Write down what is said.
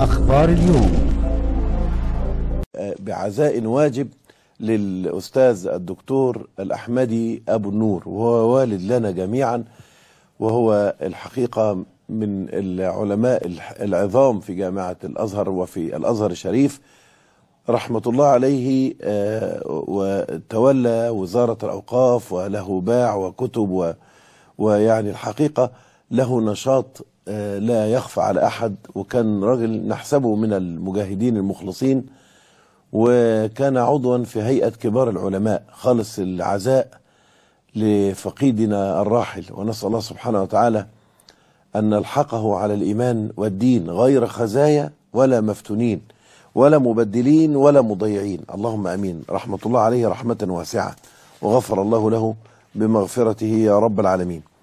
أخبار اليوم أه، بعزاء واجب للأستاذ الدكتور الأحمدي أبو النور وهو والد لنا جميعا وهو الحقيقة من العلماء العظام في جامعة الأزهر وفي الأزهر الشريف رحمة الله عليه أه، وتولى وزارة الأوقاف وله باع وكتب ويعني الحقيقة له نشاط آه، لا يخفى على أحد وكان راجل نحسبه من المجاهدين المخلصين وكان عضوا في هيئة كبار العلماء خالص العزاء لفقيدنا الراحل ونسأل الله سبحانه وتعالى أن نلحقه على الإيمان والدين غير خزايا ولا مفتونين ولا مبدلين ولا مضيعين اللهم أمين رحمة الله عليه رحمة واسعة وغفر الله له بمغفرته يا رب العالمين